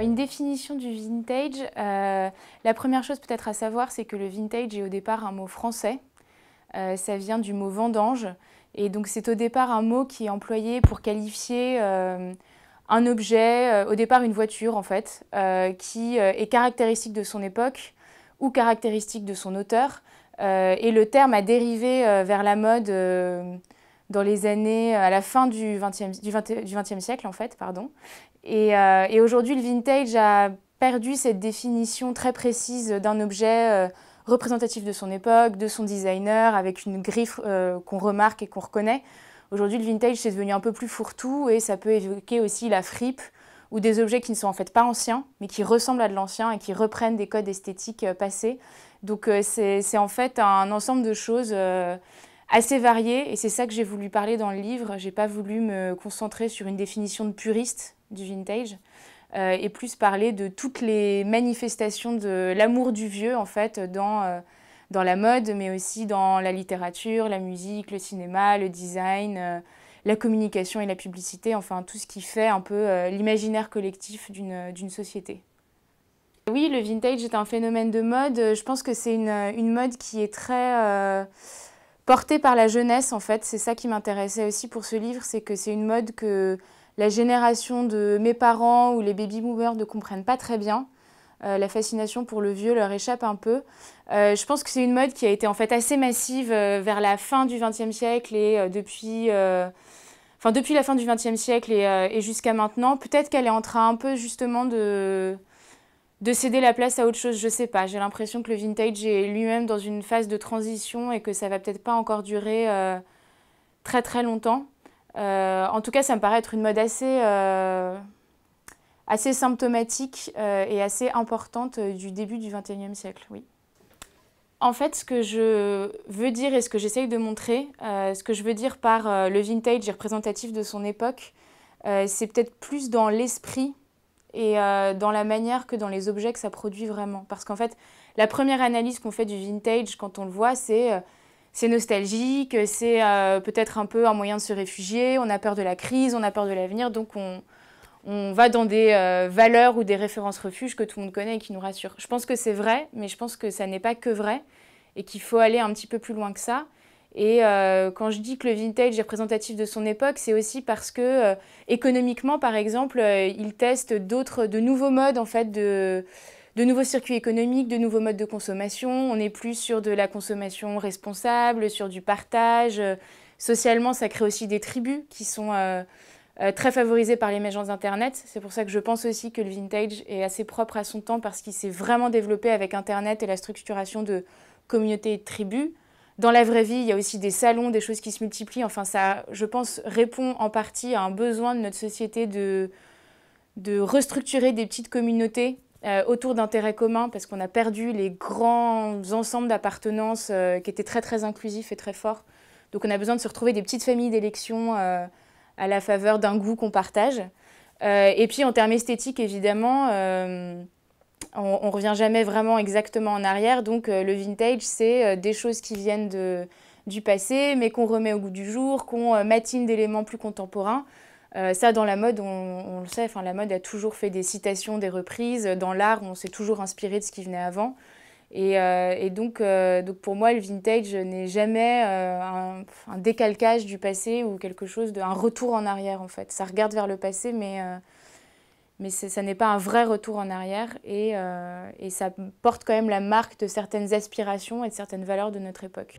Une définition du vintage, euh, la première chose peut-être à savoir, c'est que le vintage est au départ un mot français. Euh, ça vient du mot vendange. Et donc c'est au départ un mot qui est employé pour qualifier euh, un objet, au départ une voiture en fait, qui est caractéristique de son époque ou caractéristique de son auteur. et le terme a dérivé vers la mode dans les années, euh, à la fin du XXe du du 20e siècle, en fait, pardon. Et, euh, et aujourd'hui, le vintage a perdu cette définition très précise d'un objet euh, représentatif de son époque, de son designer, avec une griffe qu'on remarque et qu'on reconnaît. Aujourd'hui, le vintage, c'est devenu un peu plus fourre-tout et ça peut évoquer aussi la fripe ou des objets qui ne sont en fait pas anciens, mais qui ressemblent à de l'ancien et qui reprennent des codes esthétiques passés. Donc c'est en fait un ensemble de choses assez variée et c'est ça que j'ai voulu parler dans le livre. J'ai pas voulu me concentrer sur une définition de puriste du vintage. Euh, et plus parler de toutes les manifestations de l'amour du vieux en fait dans, euh, dans la mode, mais aussi dans la littérature, la musique, le cinéma, le design, euh, la communication et la publicité, enfin tout ce qui fait un peu l'imaginaire collectif d'une société. Oui, le vintage est un phénomène de mode. Je pense que c'est une, une, mode qui est très portée par la jeunesse, en fait. C'est ça qui m'intéressait aussi pour ce livre, c'est que c'est une mode que la génération de mes parents ou les baby boomers ne comprennent pas très bien. Euh, la fascination pour le vieux leur échappe un peu. Euh, je pense que c'est une mode qui a été en fait assez massive euh, vers la fin du XXe siècle et depuis, enfin depuis la fin du XXe siècle et jusqu'à maintenant. Peut-être qu'elle est en train un peu justement de de céder la place à autre chose, je sais pas. J'ai l'impression que le vintage est lui-même dans une phase de transition et que ça va peut-être pas encore durer euh, très très longtemps. Euh, en tout cas, ça me paraît être une mode assez, euh, symptomatique et assez importante du début du XXIe siècle, oui. En fait, ce que je veux dire et ce que j'essaye de montrer, ce que je veux dire par le vintage représentatif de son époque, c'est peut-être plus dans l'esprit et euh, dans la manière que dans les objets que ça produit vraiment. Parce qu'en fait, la première analyse qu'on fait du vintage quand on le voit, c'est euh, nostalgique, c'est euh, peut-être un peu un moyen de se réfugier, on a peur de la crise, on a peur de l'avenir, donc on, on, va dans des valeurs ou des références refuges que tout le monde connaît et qui nous rassurent. Je pense que c'est vrai, mais je pense que ça n'est pas que vrai et qu'il faut aller un petit peu plus loin que ça. Et euh, quand je dis que le vintage est représentatif de son époque, c'est aussi parce que euh, économiquement, par exemple, euh, il teste d'autres, de nouveaux modes en fait de, nouveaux circuits économiques, de nouveaux modes de consommation. On est plus sur de la consommation responsable, sur du partage. Socialement, ça crée aussi des tribus qui sont très favorisées par les d'Internet. C'est pour ça que je pense aussi que le vintage est assez propre à son temps parce qu'il s'est vraiment développé avec Internet et la structuration de communautés et de tribus. Dans la vraie vie, il y a aussi des salons, des choses qui se multiplient. Enfin, ça, je pense, répond en partie à un besoin de notre société de, de restructurer des petites communautés euh, autour d'intérêts communs, parce qu'on a perdu les grands ensembles d'appartenance euh, qui étaient très, très inclusifs et très forts. Donc, on a besoin de se retrouver des petites familles d'élections euh, à la faveur d'un goût qu'on partage. et puis, en termes esthétiques, évidemment, on, ne revient jamais vraiment exactement en arrière. Donc euh, le vintage, c'est euh, des choses qui viennent du passé, mais qu'on remet au goût du jour, qu'on euh, matine d'éléments plus contemporains. ça, dans la mode, on, le sait, enfin, la mode a toujours fait des citations, des reprises. Dans l'art, on s'est toujours inspiré de ce qui venait avant. Et, donc, pour moi, le vintage n'est jamais un, un, décalcage du passé ou quelque chose d'un un retour en arrière, en fait. Ça regarde vers le passé, mais mais ça n'est pas un vrai retour en arrière et, euh, et, ça porte quand même la marque de certaines aspirations et de certaines valeurs de notre époque.